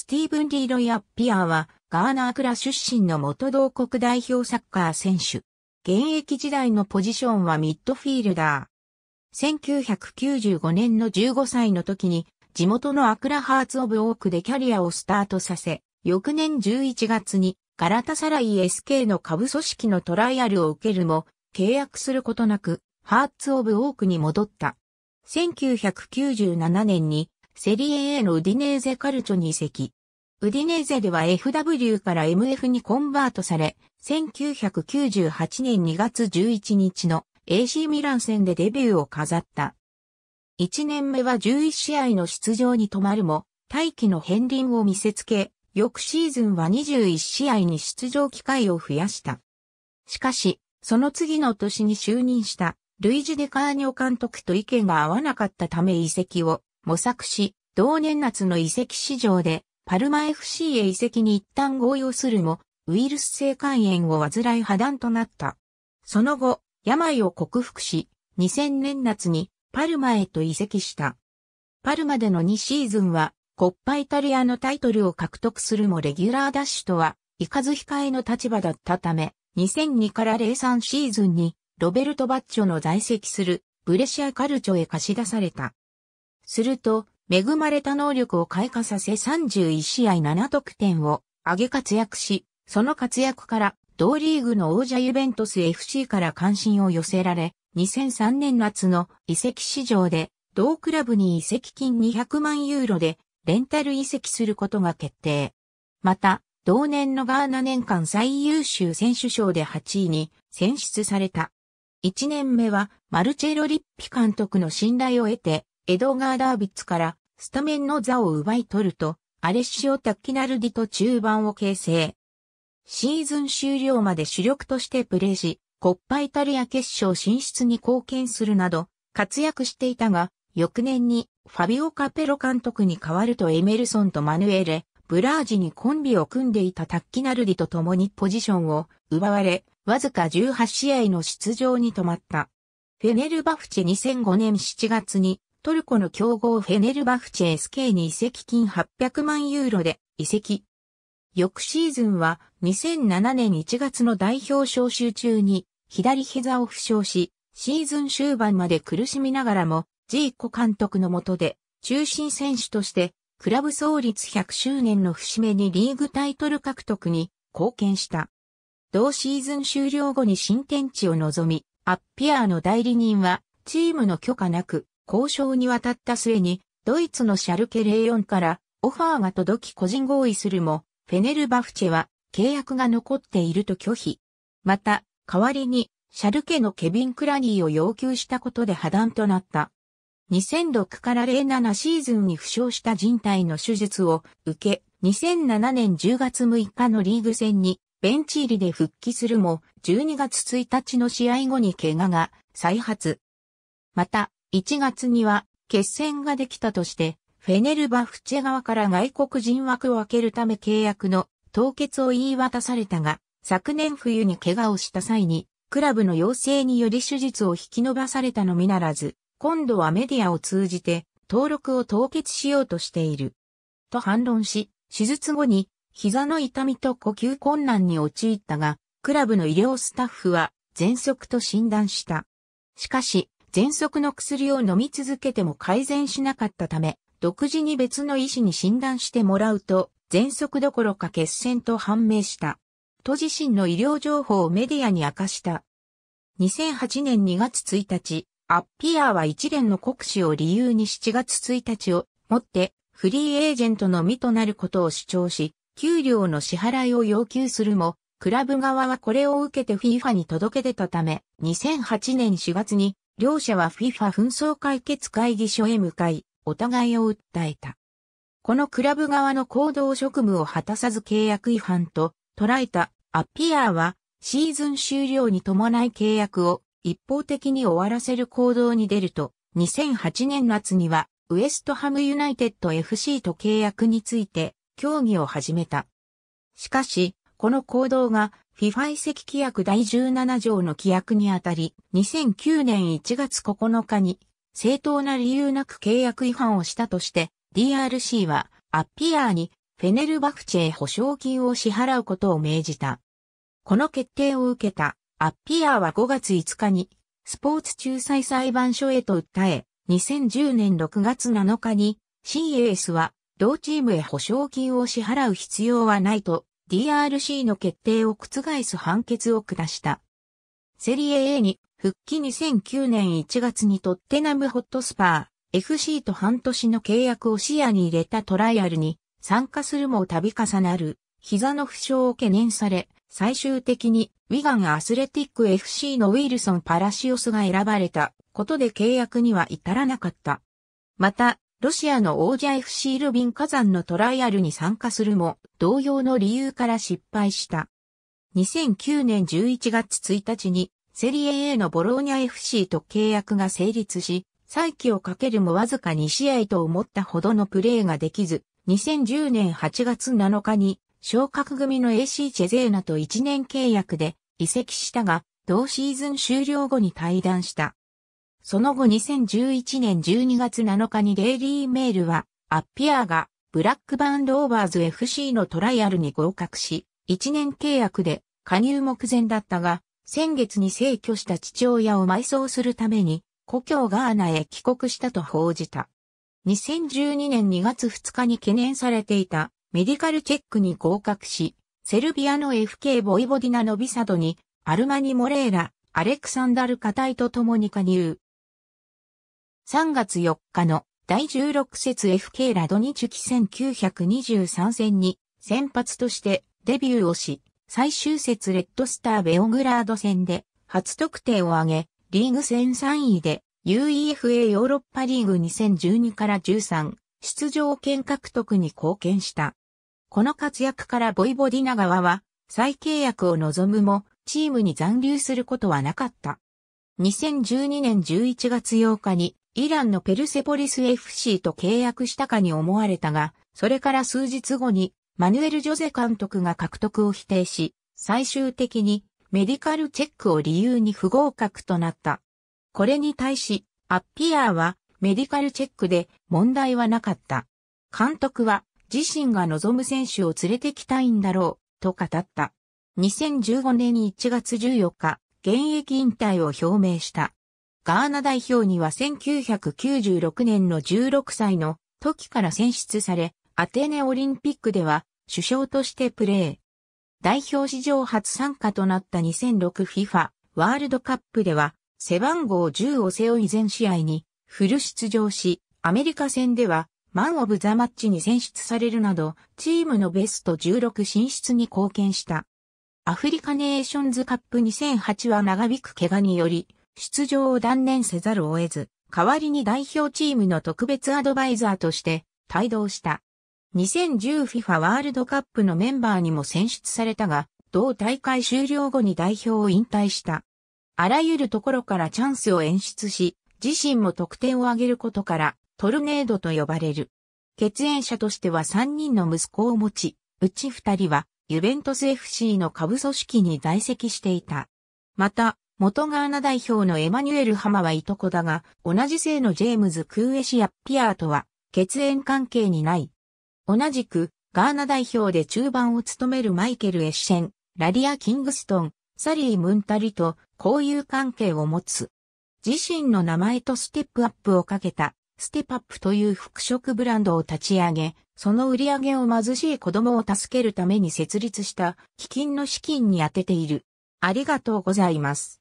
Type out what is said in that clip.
スティーブン・リーロイ・アッピアーは、ガーナークラ出身の元同国代表サッカー選手。現役時代のポジションはミッドフィールダー。1995年の15歳の時に、地元のアクラハーツ・オブ・オークでキャリアをスタートさせ、翌年11月にガラタサライ SK の下部組織のトライアルを受けるも、契約することなく、ハーツ・オブ・オークに戻った。1997年にセリエ A のウディネーゼカルチョに移籍。ウディネーゼでは FW から MF にコンバートされ、1998年2月11日の AC ミラン戦でデビューを飾った。1年目は11試合の出場に止まるも、大気の片鱗を見せつけ、翌シーズンは21試合に出場機会を増やした。しかし、その次の年に就任した、ルイジ・デカーニョ監督と意見が合わなかったため移籍を模索し、同年夏の移籍市場でパルマ FC へ移籍に一旦合意をするも、ウイルス性肝炎を患い破断となった。その後、病を克服し、2000年夏にパルマへと移籍した。パルマでの2シーズンは、コッパイタリアのタイトルを獲得するもレギュラーダッシュとは、行かず控えの立場だったため、2002から03シーズンに、ロベルト・バッチョの在籍するブレシア・カルチョへ貸し出された。すると、恵まれた能力を開花させ31試合7得点を上げ活躍し、その活躍から同リーグの王者ユベントス FC から関心を寄せられ、2003年夏の移籍市場で同クラブに移籍金200万ユーロでレンタル移籍することが決定。また、同年のガーナ年間最優秀選手賞で8位に選出された。1年目はマルチェロ・リッピ監督の信頼を得てエドガー・ダービッツからスタメンの座を奪い取ると、アレッシオ・タッキナルディと中盤を形成。シーズン終了まで主力としてプレーし、コッパイタリア決勝進出に貢献するなど、活躍していたが、翌年にファビオ・カペロ監督に代わるとエメルソンとマヌエレ、ブラージにコンビを組んでいたタッキナルディと共にポジションを奪われ、わずか18試合の出場に止まった。フェネルバフチェ2005年7月にトルコの強豪フェネルバフチェ SK に移籍金800万ユーロで移籍。翌シーズンは2007年1月の代表招集中に左膝を負傷し、シーズン終盤まで苦しみながらも、ジーコ監督の下で中心選手としてクラブ創立100周年の節目にリーグタイトル獲得に貢献した。同シーズン終了後に新天地を望み、アッピアーの代理人はチームの許可なく交渉に渡った末に、ドイツのシャルケ04からオファーが届き個人合意するも、フェネルバフチェは契約が残っていると拒否。また、代わりに、シャルケのケビン・クラニーを要求したことで破談となった。2006から07シーズンに負傷した人体の手術を受け、2007年10月6日のリーグ戦にベンチ入りで復帰するも、12月1日の試合後に怪我が再発。また、1月には決戦ができたとして、フェネルバフチェ側から外国人枠を開けるため契約の凍結を言い渡されたが、昨年冬に怪我をした際に、クラブの要請により手術を引き延ばされたのみならず、今度はメディアを通じて登録を凍結しようとしている。と反論し、手術後に膝の痛みと呼吸困難に陥ったが、クラブの医療スタッフは喘息と診断した。しかし、喘息の薬を飲み続けても改善しなかったため、独自に別の医師に診断してもらうと、喘息どころか血栓と判明した。都自身の医療情報をメディアに明かした。2008年2月1日、アッピアーは一連の国史を理由に7月1日をもってフリーエージェントの身となることを主張し、給料の支払いを要求するも、クラブ側はこれを受けて FIFA に届け出たため、2008年4月に両者は FIFA 紛争解決会議所へ向かい、お互いを訴えた。このクラブ側の行動職務を果たさず契約違反と捉えたアピアーはシーズン終了に伴い契約を一方的に終わらせる行動に出ると2008年夏にはウエストハムユナイテッド FC と契約について協議を始めた。しかし、この行動が FIFA 移籍規約第17条の規約にあたり、2009年1月9日に、正当な理由なく契約違反をしたとして、DRC は、アッピアーに、フェネルバクチェ保証金を支払うことを命じた。この決定を受けた、アッピアーは5月5日に、スポーツ仲裁裁判所へと訴え、2010年6月7日に CAS は同チームへ保証金を支払う必要はないと DRC の決定を覆す判決を下した。セリエ A に復帰2009年1月にトッテナムホットスパー FC と半年の契約を視野に入れたトライアルに参加するも度重なる膝の負傷を懸念され最終的にウィガンアスレティック FC のウィルソン・パラシオスが選ばれたことで契約には至らなかった。またロシアの王者 FC ルビン火山のトライアルに参加するも、同様の理由から失敗した。2009年11月1日に、セリエ A のボローニャ FC と契約が成立し、再起をかけるもわずか2試合と思ったほどのプレーができず、2010年8月7日に、昇格組の AC チェゼーナと1年契約で移籍したが、同シーズン終了後に退団した。その後2011年12月7日にデイリーメールは、アッピアがブラックバーンローバーズ FC のトライアルに合格し、1年契約で加入目前だったが、先月に逝去した父親を埋葬するために、故郷ガーナへ帰国したと報じた。2012年2月2日に懸念されていたメディカルチェックに合格し、セルビアの FK ボイボディナ・ノビサドに、アルマニ・モレーラ、アレクサンダル・カタイと共に加入。3月4日の第16節 FK ラドニチュキ1923戦に先発としてデビューをし、最終節レッドスターベオグラード戦で初得点を挙げ、リーグ戦3位で UEFA ヨーロッパリーグ2012から13出場権獲得に貢献した。この活躍からボイボディナ川は再契約を望むもチームに残留することはなかった。2012年11月8日にイランのペルセポリス FC と契約したかに思われたが、それから数日後にマヌエル・ジョゼ監督が獲得を否定し、最終的にメディカルチェックを理由に不合格となった。これに対し、アッピアーはメディカルチェックで問題はなかった。監督は自身が望む選手を連れてきたいんだろう、と語った。2015年1月14日、現役引退を表明した。ガーナ代表には1996年の16歳の時から選出され、アテネオリンピックでは首相としてプレー。代表史上初参加となった 2006FIFA ワールドカップでは背番号10を背負い全試合にフル出場し、アメリカ戦ではマンオブザマッチに選出されるなど、チームのベスト16進出に貢献した。アフリカネーションズカップ2008は長引く怪我により、出場を断念せざるを得ず、代わりに代表チームの特別アドバイザーとして帯同した。2010FIFA ワールドカップのメンバーにも選出されたが、同大会終了後に代表を引退した。あらゆるところからチャンスを演出し、自身も得点を挙げることからトルネードと呼ばれる。血縁者としては3人の息子を持ち、うち2人はユベントス FC の下部組織に在籍していた。また、元ガーナ代表のエマニュエル・ハマはいとこだが、同じ姓のジェームズ・クーエシア・ピアーとは血縁関係にない。同じく、ガーナ代表で中盤を務めるマイケル・エッシェン、ラリア・キングストン、サリー・ムンタリと交友関係を持つ。自身の名前とステップアップをかけた、ステップアップという服飾ブランドを立ち上げ、その売り上げを貧しい子供を助けるために設立した基金の資金に充てている。ありがとうございます。